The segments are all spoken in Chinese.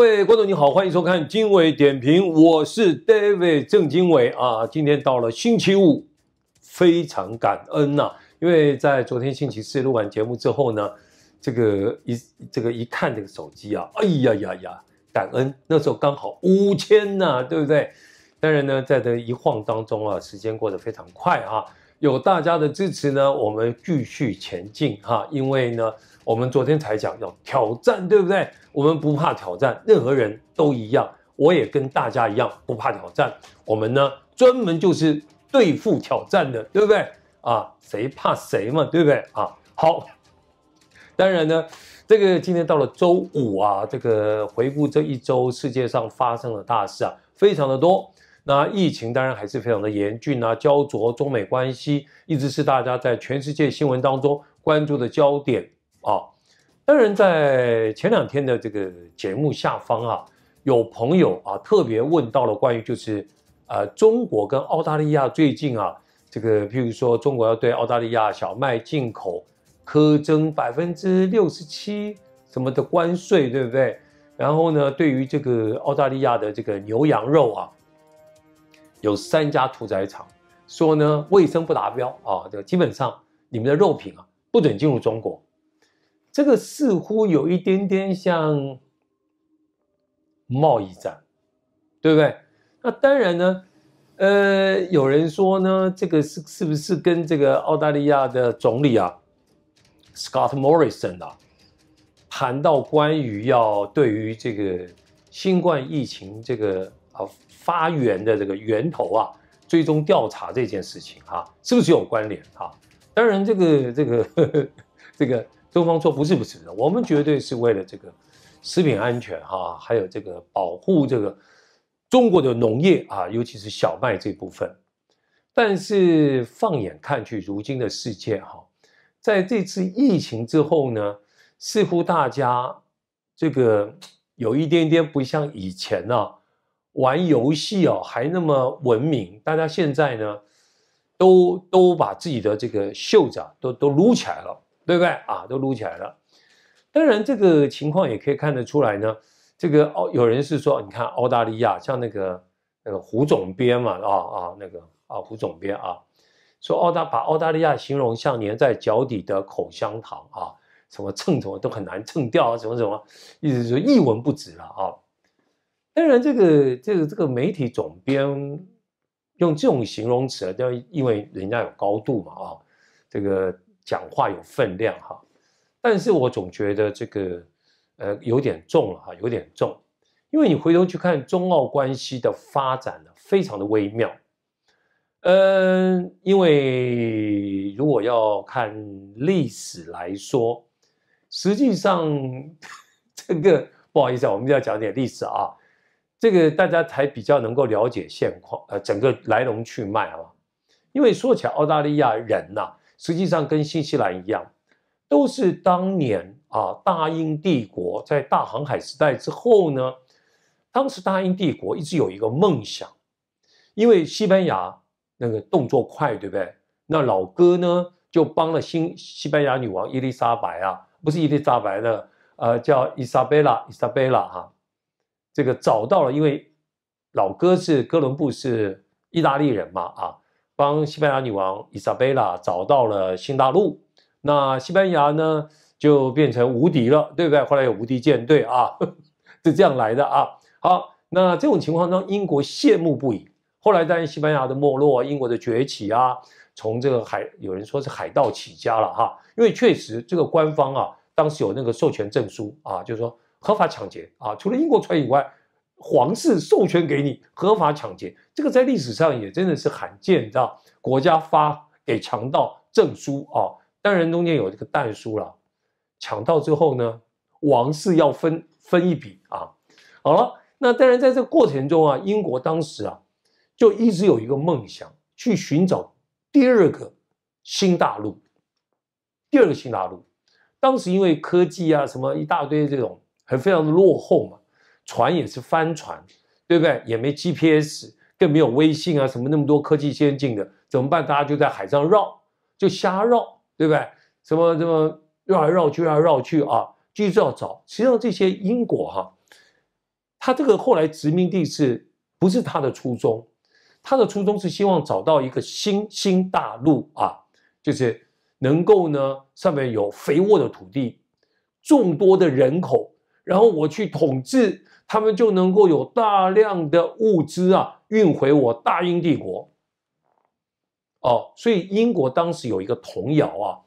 各位观众，你好，欢迎收看经纬点评，我是 David 郑经纬啊。今天到了星期五，非常感恩啊，因为在昨天星期四录完节目之后呢，这个一这个一看这个手机啊，哎呀呀呀，感恩那时候刚好五千呢，对不对？当然呢，在这一晃当中啊，时间过得非常快啊。有大家的支持呢，我们继续前进哈，因为呢。我们昨天才讲要挑战，对不对？我们不怕挑战，任何人都一样。我也跟大家一样不怕挑战。我们呢，专门就是对付挑战的，对不对？啊，谁怕谁嘛，对不对？啊，好。当然呢，这个今天到了周五啊，这个回顾这一周世界上发生的大事啊，非常的多。那疫情当然还是非常的严峻啊，焦灼。中美关系一直是大家在全世界新闻当中关注的焦点。啊，当然，在前两天的这个节目下方啊，有朋友啊特别问到了关于就是，呃，中国跟澳大利亚最近啊，这个譬如说中国要对澳大利亚小麦进口苛征百分之六十七什么的关税，对不对？然后呢，对于这个澳大利亚的这个牛羊肉啊，有三家屠宰场说呢卫生不达标啊，这个基本上你们的肉品啊不准进入中国。这个似乎有一点点像贸易战，对不对？那当然呢，呃，有人说呢，这个是是不是跟这个澳大利亚的总理啊，Scott Morrison 啊，谈到关于要对于这个新冠疫情这个啊发源的这个源头啊，追踪调查这件事情啊，是不是有关联啊？当然，这个 这个这个。中方说：“不是，不是，我们绝对是为了这个食品安全哈，还有这个保护这个中国的农业啊，尤其是小麦这部分。但是放眼看去，如今的世界哈，在这次疫情之后呢，似乎大家这个 有一点点不像以前啊，玩游戏哦，还那么文明，大家现在呢，都都把自己的这个袖子啊，都都撸起来了。”对不对啊？都撸起来了。当然，这个情况也可以看得出来呢。这个澳有人是说，你看澳大利亚像那个那个胡总编嘛，啊啊，那个啊胡总编啊，说澳大把澳大利亚形容像粘在脚底的口香糖啊，什么蹭什么都很难蹭掉啊，什么什么，意思就一文不值了啊。当然，这个这个这个媒体总编用这种形容词，要因为人家有高度嘛，啊，这个。讲话有分量哈，但是我总觉得这个呃有点重了哈，有点重，因为你回头去看中澳关系的发展呢，非常的微妙。嗯，因为如果要看历史来说，实际上 这个不好意思，啊，我们要讲点历史啊，这个大家才比较能够了解现况呃整个来龙去脉啊，因为说起澳大利亚人呐。实际上跟新西兰一样，都是当年啊，大英帝国在大航海时代之后呢，当时大英帝国一直有一个梦想，因为西班牙那个动作快，对不对？那老哥呢就帮了新西班牙女王伊丽莎白啊，不是伊丽莎白的，呃，叫伊莎贝拉，伊莎贝拉哈，这个找到了，因为老哥是哥伦布，是意大利人嘛啊。帮西班牙女王伊莎贝拉找到了新大陆，那西班牙呢就变成无敌了，对不对？后来有无敌舰队啊，是这样来的啊。好，那这种情况让英国羡慕不已。后来在西班牙的没落，英国的崛起啊，从这个海，有人说是海盗起家了哈。因为确实这个官方啊，当时有那个授权证书啊，就是说合法抢劫啊，除了英国船以外。皇室授权给你合法抢劫，这个在历史上也真的是罕见，知道？国家发给强盗证书啊，当然中间有这个弹书了。抢到之后呢，王室要分分一笔啊。好了，那当然在这个过程中啊，英国当时啊，就一直有一个梦想去寻找第二个新大陆。第二个新大陆，当时因为科技啊什么一大堆这种，还非常的落后嘛。船也是帆船，对不对？也没 GPS，更没有微信啊，什么那么多科技先进的，怎么办？大家就在海上绕，就瞎绕，对不对？什么什么绕来绕去，绕来绕去啊，继续要找。实际上这些因果哈，他这个后来殖民地是不是他的初衷？他的初衷是希望找到一个新新大陆啊，就是能够呢上面有肥沃的土地，众多的人口，然后我去统治。他们就能够有大量的物资啊运回我大英帝国，哦，所以英国当时有一个童谣啊，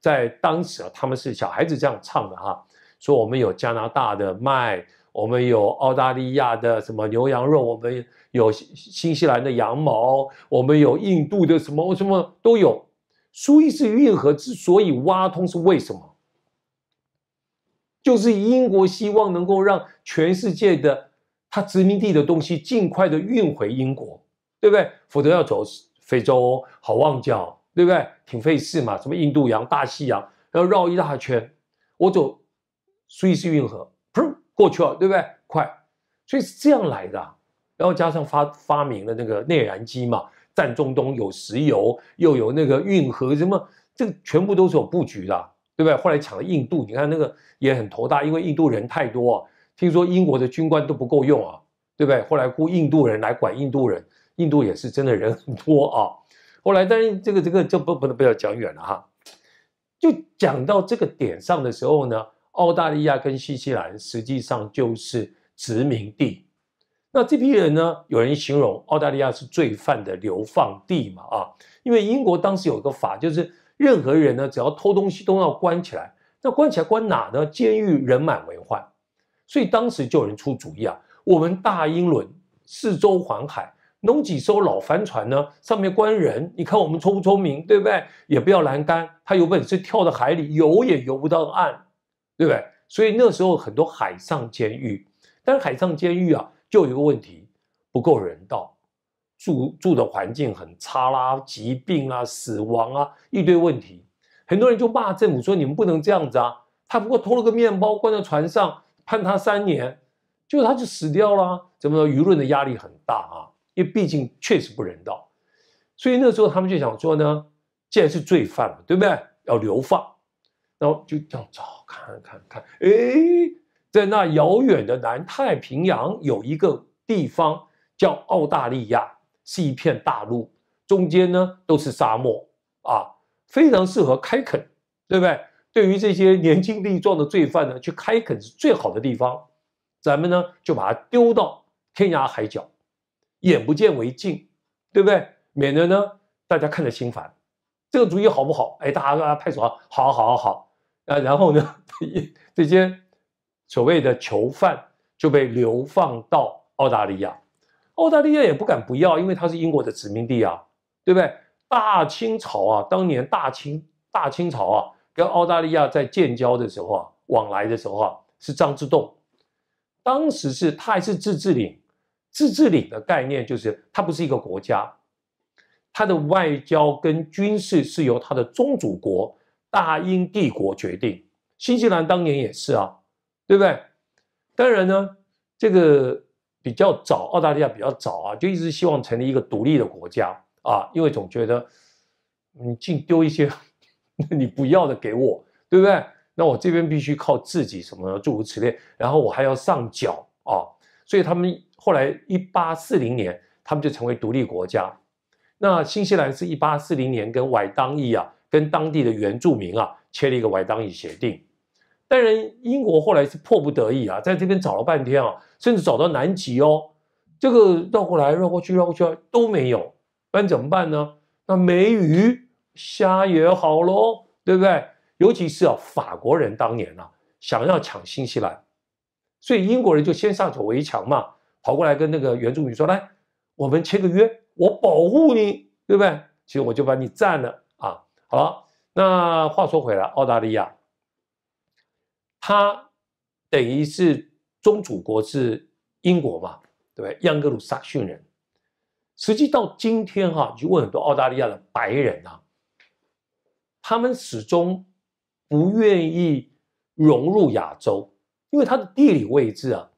在当时啊他们是小孩子这样唱的哈，说我们有加拿大的麦，我们有澳大利亚的什么牛羊肉，我们有新西兰的羊毛，我们有印度的什么什么都有。苏伊士运河之所以挖通是为什么？就是英国希望能够让全世界的它殖民地的东西尽快的运回英国，对不对？否则要走非洲好望角，对不对？挺费事嘛，什么印度洋、大西洋，要绕一大圈。我走苏伊士运河，噗过去了，对不对？快，所以是这样来的。然后加上发发明的那个内燃机嘛，占中东有石油，又有那个运河，什么，这全部都是有布局的。对不对？后来抢了印度，你看那个也很头大，因为印度人太多。听说英国的军官都不够用啊，对不对？后来雇印度人来管印度人，印度也是真的人很多啊。后来，但是这个这个就不不能不要讲远了哈。就讲到这个点上的时候呢，澳大利亚跟新西兰实际上就是殖民地。那这批人呢，有人形容澳大利亚是罪犯的流放地嘛啊？因为英国当时有个法就是。任何人呢，只要偷东西都要关起来。那关起来关哪呢？监狱人满为患，所以当时就有人出主意啊。我们大英伦四周环海，弄几艘老帆船呢，上面关人。你看我们聪不聪明，对不对？也不要栏杆，他有本事跳到海里游也游不到岸，对不对？所以那时候很多海上监狱，但是海上监狱啊，就有一个问题，不够人道。住住的环境很差啦，疾病啊，死亡啊，一堆问题，很多人就骂政府说你们不能这样子啊！他不过偷了个面包，关在船上判他三年，结果他就死掉了。怎么说？舆论的压力很大啊，因为毕竟确实不人道。所以那时候他们就想说呢，既然是罪犯了，对不对？要流放，然后就这样找看看看，哎，在那遥远的南太平洋有一个地方叫澳大利亚。是一片大陆，中间呢都是沙漠啊，非常适合开垦，对不对？对于这些年轻力壮的罪犯呢，去开垦是最好的地方。咱们呢就把它丢到天涯海角，眼不见为净，对不对？免得呢大家看着心烦。这个主意好不好？哎，大家拍手啊，好好好啊！然后呢，这些所谓的囚犯就被流放到澳大利亚。澳大利亚也不敢不要，因为它是英国的殖民地啊，对不对？大清朝啊，当年大清大清朝啊，跟澳大利亚在建交的时候啊，往来的时候啊，是张之洞，当时是还是自治领，自治领的概念就是它不是一个国家，它的外交跟军事是由它的宗主国大英帝国决定。新西兰当年也是啊，对不对？当然呢，这个。比较早，澳大利亚比较早啊，就一直希望成立一个独立的国家啊，因为总觉得你净丢一些 你不要的给我，对不对？那我这边必须靠自己什么诸如此类，然后我还要上缴啊，所以他们后来一八四零年，他们就成为独立国家。那新西兰是一八四零年跟外当伊啊，跟当地的原住民啊签了一个外当伊协定。当然，英国后来是迫不得已啊，在这边找了半天啊，甚至找到南极哦，这个绕过来绕过去绕过去都没有，不然怎么办呢？那没鱼虾也好喽，对不对？尤其是啊，法国人当年啊，想要抢新西兰，所以英国人就先下手为强嘛，跑过来跟那个原住民说：“来，我们签个约，我保护你，对不对？其实我就把你占了啊。”好了，那话说回来，澳大利亚。他等于是宗主国是英国嘛，对不对？盎格鲁撒逊人，实际到今天哈，你问很多澳大利亚的白人啊，他们始终不愿意融入亚洲，因为它的地理位置啊，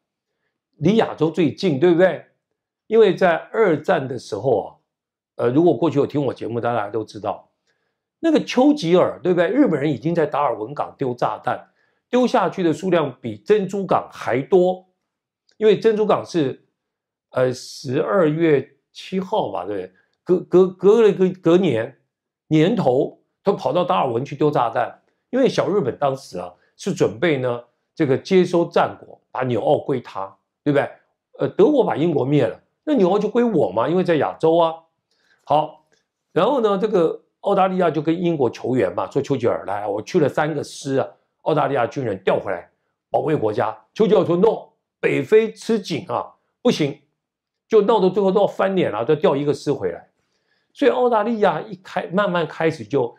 离亚洲最近，对不对？因为在二战的时候啊，呃，如果过去有听我节目，大家都知道，那个丘吉尔，对不对？日本人已经在达尔文港丢炸弹。丢下去的数量比珍珠港还多，因为珍珠港是呃十二月七号嘛，对，隔隔隔了一个隔年年头，他跑到达尔文去丢炸弹，因为小日本当时啊是准备呢这个接收战果，把纽澳归他，对不对？呃，德国把英国灭了，那纽澳就归我嘛，因为在亚洲啊。好，然后呢，这个澳大利亚就跟英国求援嘛，说丘吉尔来，我去了三个师啊。澳大利亚军人调回来保卫国家，丘吉尔 no，北非吃紧啊，不行，就闹到最后都要翻脸了，要调一个师回来。所以澳大利亚一开慢慢开始就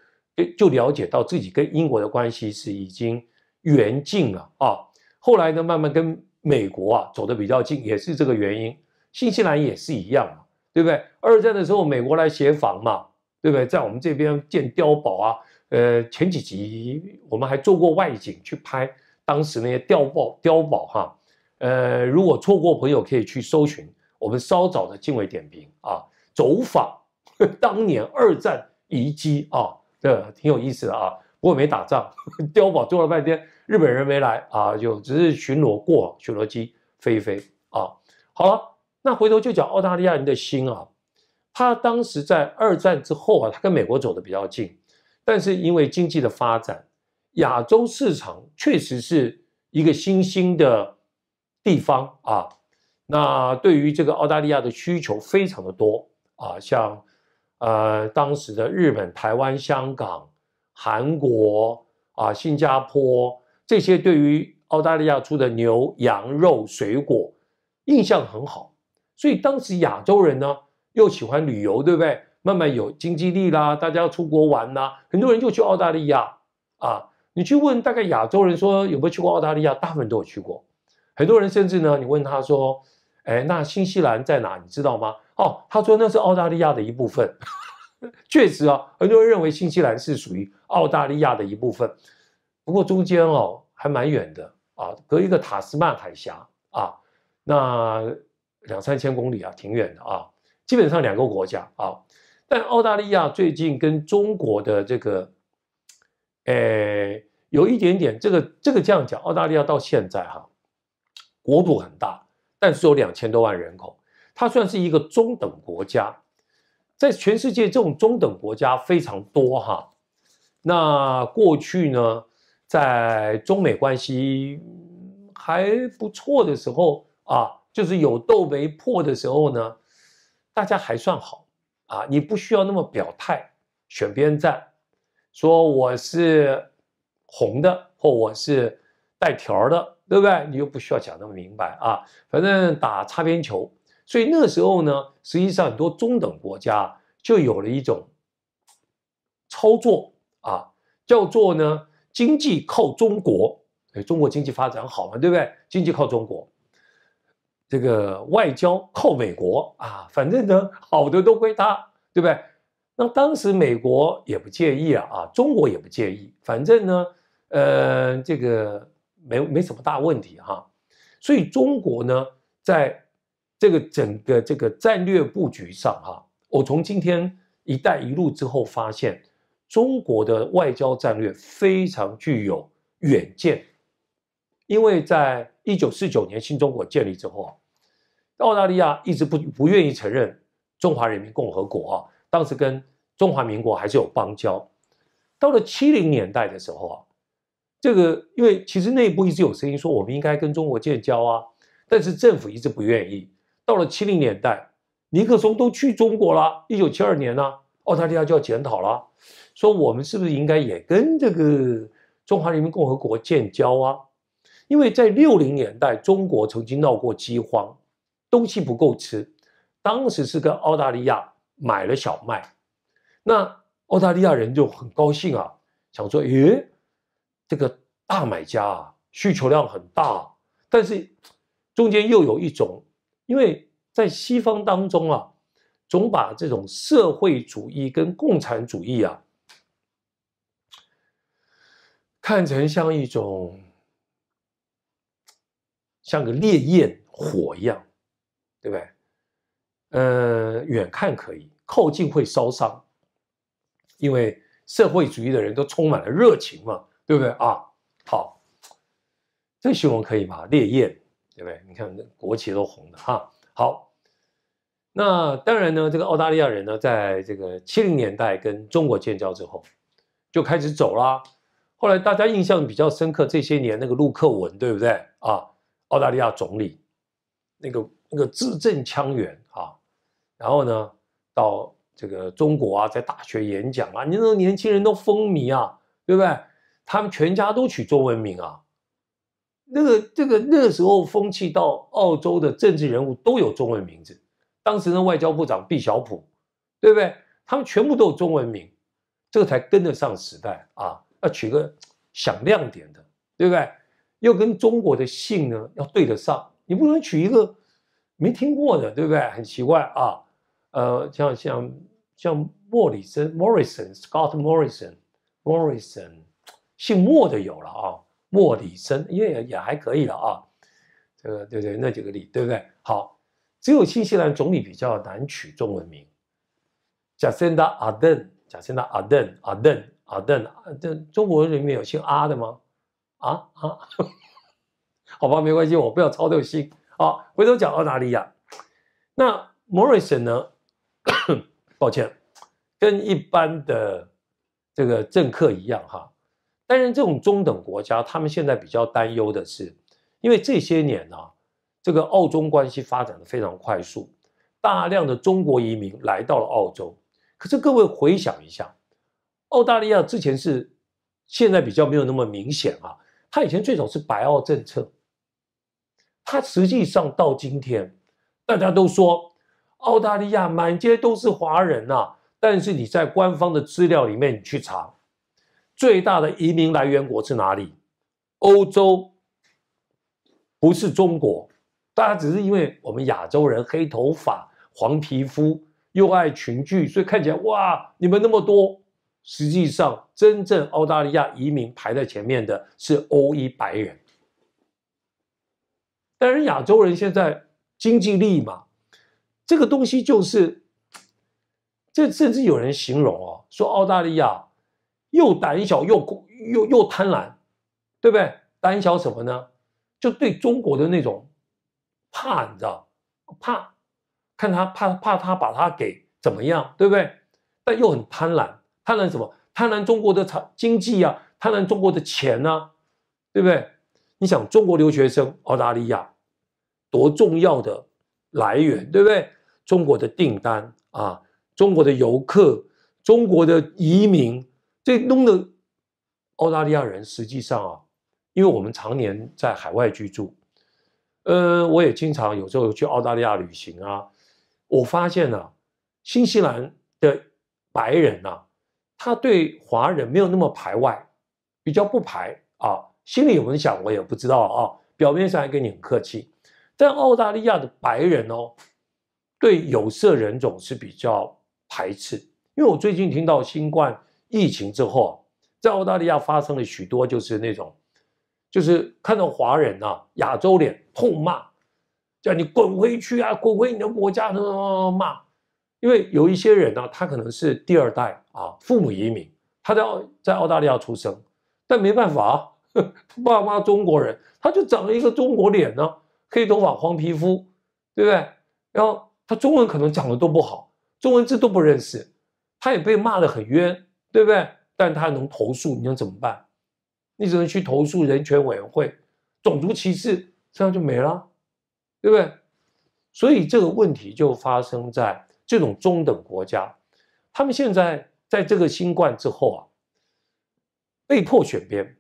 就了解到自己跟英国的关系是已经远近了啊。后来呢慢慢跟美国啊走得比较近，也是这个原因。新西兰也是一样嘛，对不对？二战的时候美国来协防嘛，对不对？在我们这边建碉堡啊。呃，前几集我们还做过外景去拍，当时那些碉堡、碉堡哈，呃，如果错过朋友可以去搜寻我们稍早的敬畏点评啊，走访 当年二战遗迹啊，这挺有意思的啊。不过没打仗，碉堡做了半天，日本人没来啊，就只是巡逻过，巡逻机飞一飞啊。好了，那回头就讲澳大利亚人的心啊，他当时在二战之后啊，他跟美国走得比较近。但是因为经济的发展，亚洲市场确实是一个新兴的地方啊。那对于这个澳大利亚的需求非常的多啊，像呃当时的日本、台湾、香港、韩国啊、新加坡这些，对于澳大利亚出的牛、羊肉、水果印象很好。所以当时亚洲人呢又喜欢旅游，对不对？慢慢有经济力啦，大家要出国玩啦，很多人就去澳大利亚啊。你去问大概亚洲人说有没有去过澳大利亚，大部分都有去过。很多人甚至呢，你问他说：“哎，那新西兰在哪？你知道吗？”哦，他说那是澳大利亚的一部分。确实啊，很多人认为新西兰是属于澳大利亚的一部分。不过中间哦还蛮远的啊，隔一个塔斯曼海峡啊，那两三千公里啊，挺远的啊。基本上两个国家啊。但澳大利亚最近跟中国的这个，呃，有一点点这个这个这样讲，澳大利亚到现在哈，国土很大，但是有两千多万人口，它算是一个中等国家，在全世界这种中等国家非常多哈。那过去呢，在中美关系还不错的时候啊，就是有斗没破的时候呢，大家还算好。啊，你不需要那么表态，选边站，说我是红的或我是带条的，对不对？你又不需要讲那么明白啊，反正打擦边球。所以那时候呢，实际上很多中等国家就有了一种操作啊，叫做呢，经济靠中国，哎，中国经济发展好嘛，对不对？经济靠中国。这个外交靠美国啊，反正呢好的都归他，对不对？那当时美国也不介意啊，啊，中国也不介意，反正呢，呃，这个没没什么大问题哈。所以中国呢，在这个整个这个战略布局上哈，我从今天“一带一路”之后发现，中国的外交战略非常具有远见，因为在一九四九年新中国建立之后。澳大利亚一直不不愿意承认中华人民共和国啊，当时跟中华民国还是有邦交。到了七零年代的时候啊，这个因为其实内部一直有声音说我们应该跟中国建交啊，但是政府一直不愿意。到了七零年代，尼克松都去中国了，一九七二年呢，澳大利亚就要检讨了，说我们是不是应该也跟这个中华人民共和国建交啊？因为在六零年代，中国曾经闹过饥荒。东西不够吃，当时是跟澳大利亚买了小麦，那澳大利亚人就很高兴啊，想说，诶，这个大买家啊，需求量很大，但是中间又有一种，因为在西方当中啊，总把这种社会主义跟共产主义啊，看成像一种，像个烈焰火一样。对不对？呃，远看可以，靠近会烧伤，因为社会主义的人都充满了热情嘛，对不对啊？好，这新闻可以吧？烈焰，对不对？你看国旗都红的哈。好，那当然呢，这个澳大利亚人呢，在这个七零年代跟中国建交之后，就开始走啦。后来大家印象比较深刻这些年那个陆克文，对不对啊？澳大利亚总理那个。那个字正腔圆啊，然后呢，到这个中国啊，在大学演讲啊，你那个年轻人都风靡啊，对不对？他们全家都取中文名啊，那个这个那个时候风气，到澳洲的政治人物都有中文名字。当时的外交部长毕小普，对不对？他们全部都有中文名，这个才跟得上时代啊，要取个响亮点的，对不对？又跟中国的姓呢要对得上，你不能取一个。没听过的，对不对？很奇怪啊，呃，像像像莫里森、Morison r、Scott Morrison、Morison，r 姓莫的有了啊，莫里森，因也还可以了啊。这个对对，那几个里，对不对？好，只有新西兰总理比较难取中文名，Jacinda Ardern，Jacinda a r d e n a r d e n a r d e n a 中国人里面有姓阿的吗？啊啊，好吧，没关系，我不要操这个心。好，回头讲澳大利亚，那 Morrison 呢？抱歉，跟一般的这个政客一样哈。但是这种中等国家，他们现在比较担忧的是，因为这些年呢，这个澳中关系发展的非常快速，大量的中国移民来到了澳洲。可是各位回想一下，澳大利亚之前是，现在比较没有那么明显啊。它以前最早是白澳政策。他实际上到今天，大家都说澳大利亚满街都是华人呐，但是你在官方的资料里面你去查，最大的移民来源国是哪里？欧洲，不是中国。大家只是因为我们亚洲人黑头发、黄皮肤，又爱群聚，所以看起来哇，你们那么多。实际上，真正澳大利亚移民排在前面的是欧裔白人。但是亚洲人现在经济力嘛，这个东西就是，这甚至有人形容哦，说澳大利亚又胆小又又又贪婪，对不对？胆小什么呢？就对中国的那种怕，你知道怕看他怕怕他把他给怎么样，对不对？但又很贪婪，贪婪什么？贪婪中国的产经济啊，贪婪中国的钱呢，对不对？你想，中国留学生，澳大利亚多重要的来源，对不对？中国的订单啊，中国的游客，中国的移民，这弄得澳大利亚人实际上啊，因为我们常年在海外居住，呃，我也经常有时候去澳大利亚旅行啊，我发现呢，新西兰的白人啊，他对华人没有那么排外，比较不排啊。心里没有想我也不知道啊，表面上还跟你很客气，但澳大利亚的白人哦，对有色人种是比较排斥。因为我最近听到新冠疫情之后，在澳大利亚发生了许多，就是那种，就是看到华人啊，亚洲脸痛骂，叫你滚回去啊，滚回你的国家，怎么骂。因为有一些人呢，他可能是第二代啊，父母移民，他在澳在澳大利亚出生，但没办法。啊，他 爸妈中国人，他就长了一个中国脸呢，黑头发黄皮肤，对不对？然后他中文可能讲的都不好，中文字都不认识，他也被骂的很冤，对不对？但他能投诉，你能怎么办？你只能去投诉人权委员会，种族歧视这样就没了，对不对？所以这个问题就发生在这种中等国家，他们现在在这个新冠之后啊，被迫选边。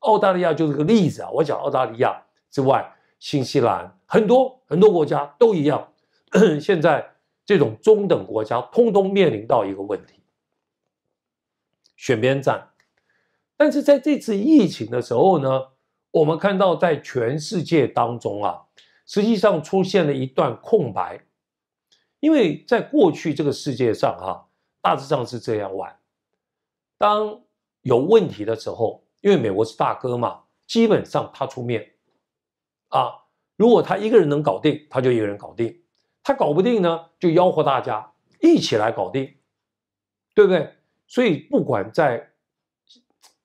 澳大利亚就是个例子啊！我讲澳大利亚之外，新西兰很多很多国家都一样。现在这种中等国家通通面临到一个问题：选边站。但是在这次疫情的时候呢，我们看到在全世界当中啊，实际上出现了一段空白。因为在过去这个世界上哈，大致上是这样玩：当有问题的时候。因为美国是大哥嘛，基本上他出面啊，如果他一个人能搞定，他就一个人搞定；他搞不定呢，就吆喝大家一起来搞定，对不对？所以不管在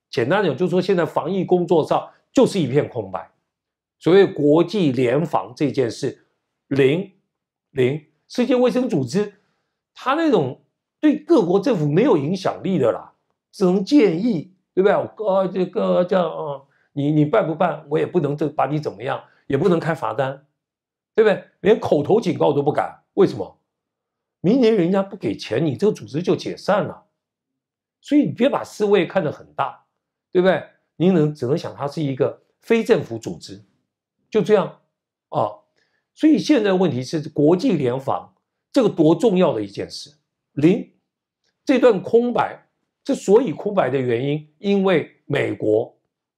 简单讲，就是说现在防疫工作上就是一片空白。所谓国际联防这件事，零零世界卫生组织，他那种对各国政府没有影响力的啦，只能建议。对不对？呃，这个叫啊，你你办不办，我也不能这把你怎么样，也不能开罚单，对不对？连口头警告都不敢。为什么？明年人家不给钱，你这个组织就解散了。所以你别把思维看得很大，对不对？您能只能想它是一个非政府组织，就这样啊。所以现在问题是国际联防这个多重要的一件事。零这段空白。之所以空白的原因，因为美国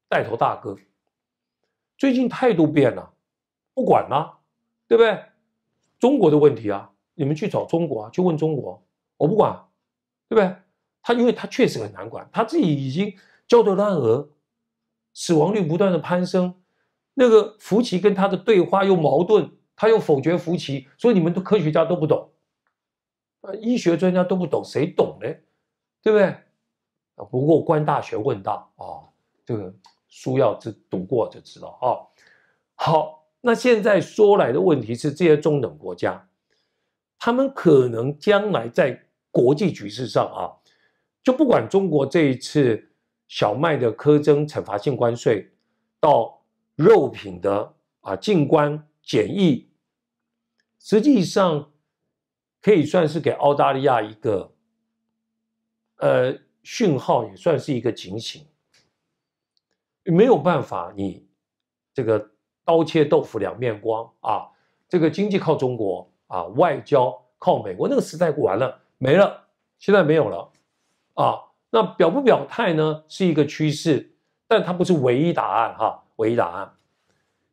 带头大哥最近态度变了，不管了，对不对？中国的问题啊，你们去找中国啊，去问中国，我不管，对不对？他因为他确实很难管，他自己已经焦头烂额，死亡率不断的攀升，那个福奇跟他的对话又矛盾，他又否决福奇，所以你们的科学家都不懂，呃，医学专家都不懂，谁懂呢？对不对？啊，不过关大学问到啊，这个书要只读过就知道啊。好，那现在说来的问题是，这些中等国家，他们可能将来在国际局势上啊，就不管中国这一次小麦的苛征惩罚性关税，到肉品的啊进关检疫，实际上可以算是给澳大利亚一个呃。讯号也算是一个警醒，没有办法，你这个刀切豆腐两面光啊！这个经济靠中国啊，外交靠美国，那个时代过完了，没了，现在没有了啊！那表不表态呢，是一个趋势，但它不是唯一答案哈，唯一答案。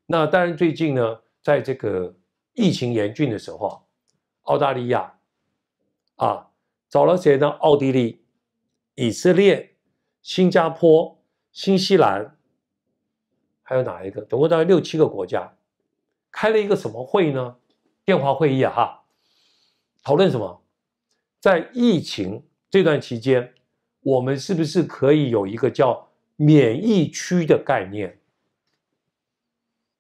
那当然，最近呢，在这个疫情严峻的时候，澳大利亚啊，找了谁呢？奥地利。以色列、新加坡、新西兰，还有哪一个？总共大概六七个国家，开了一个什么会呢？电话会议啊，哈，讨论什么？在疫情这段期间，我们是不是可以有一个叫“免疫区”的概念？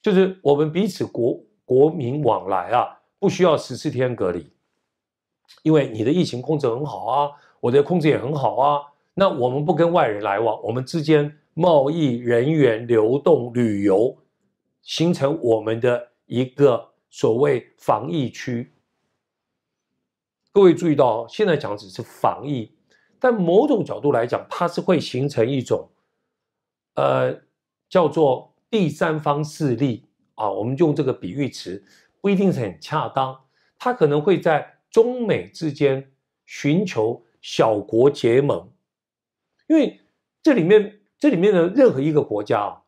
就是我们彼此国国民往来啊，不需要十四天隔离，因为你的疫情控制很好啊。我的控制也很好啊。那我们不跟外人来往，我们之间贸易、人员流动、旅游，形成我们的一个所谓防疫区。各位注意到，现在讲只是防疫，但某种角度来讲，它是会形成一种，呃，叫做第三方势力啊。我们用这个比喻词不一定是很恰当，它可能会在中美之间寻求。小国结盟，因为这里面这里面的任何一个国家啊，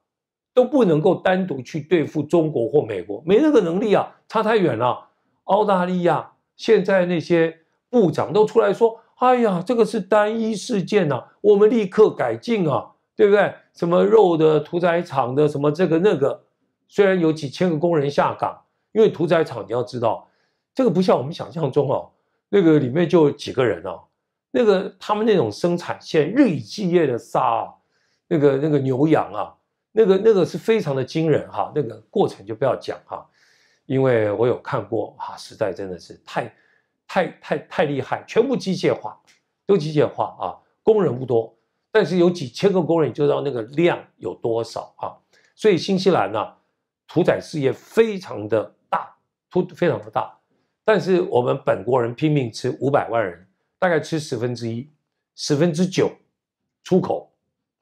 都不能够单独去对付中国或美国，没那个能力啊，差太远了。澳大利亚现在那些部长都出来说：“哎呀，这个是单一事件呐，我们立刻改进啊，对不对？”什么肉的屠宰场的什么这个那个，虽然有几千个工人下岗，因为屠宰场你要知道，这个不像我们想象中哦，那个里面就几个人哦。那个他们那种生产线日以继夜的杀，啊，那个那个牛羊啊，那个那个是非常的惊人哈，那个过程就不要讲哈，因为我有看过啊，实在真的是太太太太厉害，全部机械化，都机械化啊，工人不多，但是有几千个工人，就知道那个量有多少啊。所以新西兰呢，屠宰事业非常的大，屠非常的大，但是我们本国人拼命吃五百万人。大概吃十分之一，十分之九出口，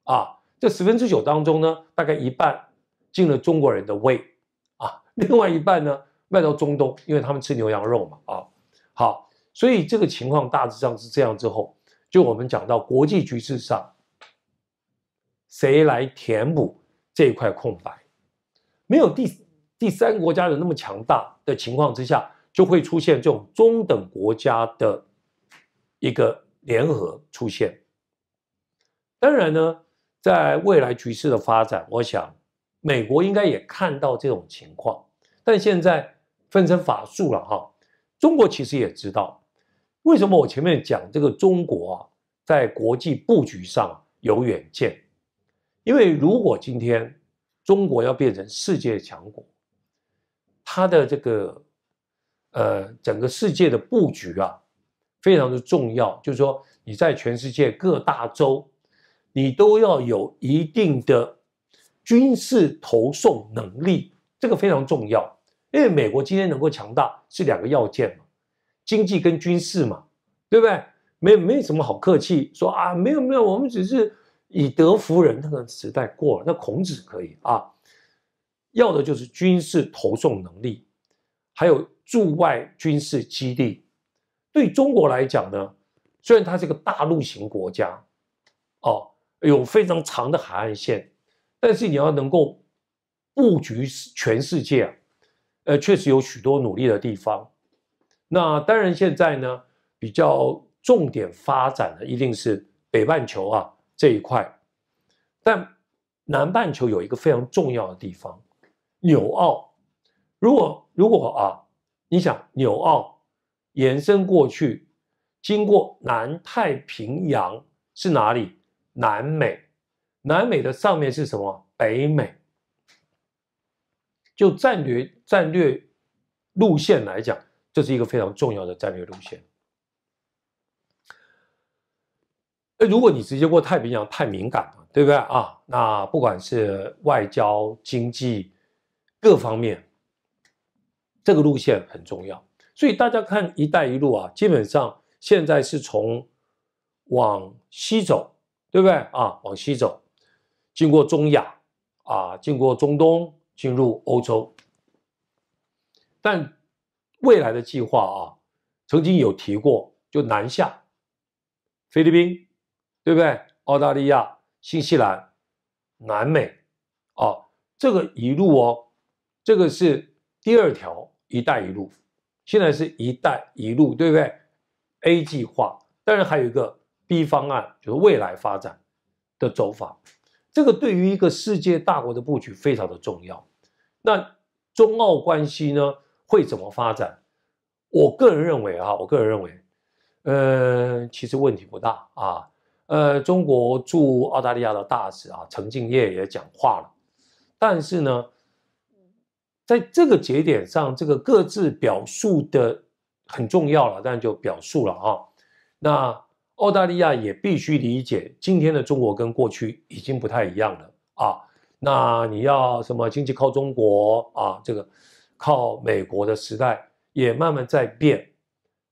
啊，这十分之九当中呢，大概一半进了中国人的胃，啊，另外一半呢卖到中东，因为他们吃牛羊肉嘛，啊，好，所以这个情况大致上是这样。之后，就我们讲到国际局势上，谁来填补这一块空白？没有第第三国家的那么强大的情况之下，就会出现这种中等国家的。一个联合出现，当然呢，在未来局势的发展，我想美国应该也看到这种情况，但现在分成法术了哈。中国其实也知道，为什么我前面讲这个中国啊，在国际布局上有远见，因为如果今天中国要变成世界强国，它的这个呃整个世界的布局啊。非常的重要，就是说你在全世界各大洲，你都要有一定的军事投送能力，这个非常重要。因为美国今天能够强大是两个要件嘛，经济跟军事嘛，对不对？没没什么好客气说啊，没有没有，我们只是以德服人，那个时代过了。那孔子可以啊，要的就是军事投送能力，还有驻外军事基地。对中国来讲呢，虽然它是个大陆型国家，哦，有非常长的海岸线，但是你要能够布局全世界啊，呃，确实有许多努力的地方。那当然，现在呢，比较重点发展的一定是北半球啊这一块，但南半球有一个非常重要的地方——纽澳。如果如果啊，你想纽澳？延伸过去，经过南太平洋是哪里？南美，南美的上面是什么？北美。就战略战略路线来讲，这是一个非常重要的战略路线。如果你直接过太平洋太敏感了，对不对啊？那不管是外交、经济各方面，这个路线很重要。所以大家看“一带一路”啊，基本上现在是从往西走，对不对啊？往西走，经过中亚啊，经过中东，进入欧洲。但未来的计划啊，曾经有提过，就南下菲律宾，对不对？澳大利亚、新西兰、南美啊，这个一路哦，这个是第二条“一带一路”。现在是一带一路，对不对？A 计划，当然还有一个 B 方案，就是未来发展的走法。这个对于一个世界大国的布局非常的重要。那中澳关系呢，会怎么发展？我个人认为啊，我个人认为，呃，其实问题不大啊。呃，中国驻澳大利亚的大使啊，陈敬业也讲话了，但是呢。在这个节点上，这个各自表述的很重要了，当然就表述了啊。那澳大利亚也必须理解，今天的中国跟过去已经不太一样了啊。那你要什么经济靠中国啊，这个靠美国的时代也慢慢在变。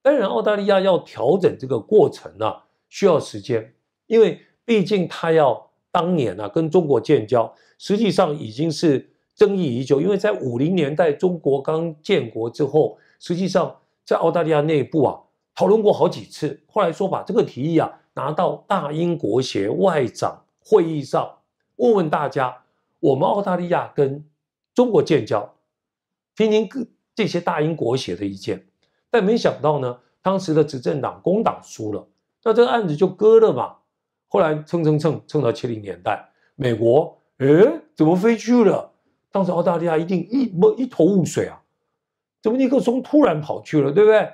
当然，澳大利亚要调整这个过程呢，需要时间，因为毕竟它要当年呢跟中国建交，实际上已经是。争议已久，因为在五零年代中国刚建国之后，实际上在澳大利亚内部啊讨论过好几次。后来说把这个提议啊拿到大英国协外长会议上问问大家，我们澳大利亚跟中国建交，听听各这些大英国协的意见。但没想到呢，当时的执政党工党输了，那这个案子就搁了嘛。后来蹭蹭蹭蹭到七零年代，美国，哎，怎么飞去了？当时澳大利亚一定一摸一头雾水啊，怎么尼克松突然跑去了，对不对？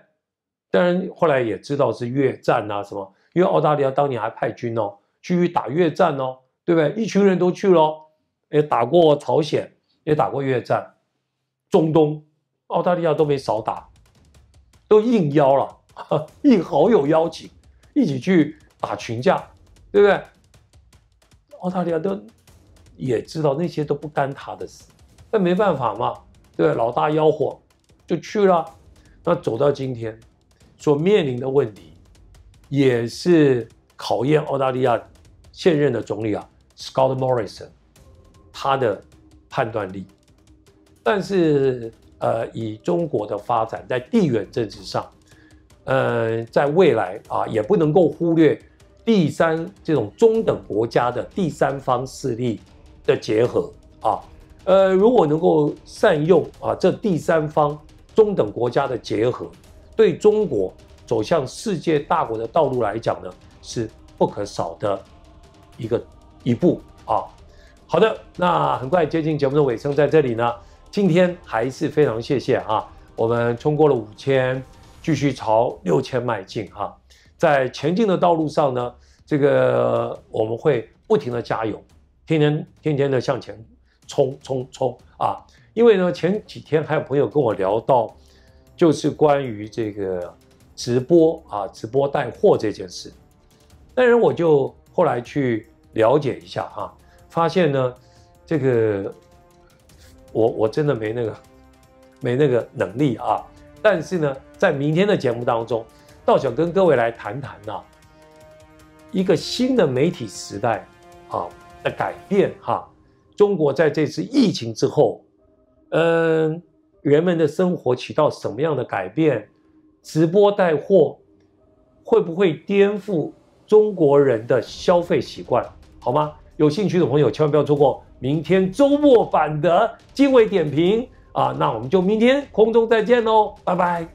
当然后来也知道是越战啊什么，因为澳大利亚当年还派军哦，去打越战哦，对不对？一群人都去喽，也打过朝鲜，也打过越战，中东，澳大利亚都没少打，都应邀了，应好友邀请一起去打群架，对不对？澳大利亚都。也知道那些都不干他的事，那没办法嘛，对吧？老大吆喝，就去了。那走到今天，所面临的问题，也是考验澳大利亚现任的总理啊，Scott Morrison，他的判断力。但是，呃，以中国的发展，在地缘政治上，呃，在未来啊，也不能够忽略第三这种中等国家的第三方势力。的结合啊，呃，如果能够善用啊，这第三方中等国家的结合，对中国走向世界大国的道路来讲呢，是不可少的一个一步啊。好的，那很快接近节目的尾声，在这里呢，今天还是非常谢谢啊，我们冲过了五千，继续朝六千迈进啊，在前进的道路上呢，这个我们会不停的加油。天天天天的向前冲冲冲啊！因为呢，前几天还有朋友跟我聊到，就是关于这个直播啊，直播带货这件事。当然，我就后来去了解一下哈，发现呢，这个我我真的没那个没那个能力啊。但是呢，在明天的节目当中，倒想跟各位来谈谈呐，一个新的媒体时代啊。的改变哈，中国在这次疫情之后，嗯，人们的生活起到什么样的改变？直播带货会不会颠覆中国人的消费习惯？好吗？有兴趣的朋友千万不要错过明天周末版的经卫点评啊！那我们就明天空中再见喽，拜拜。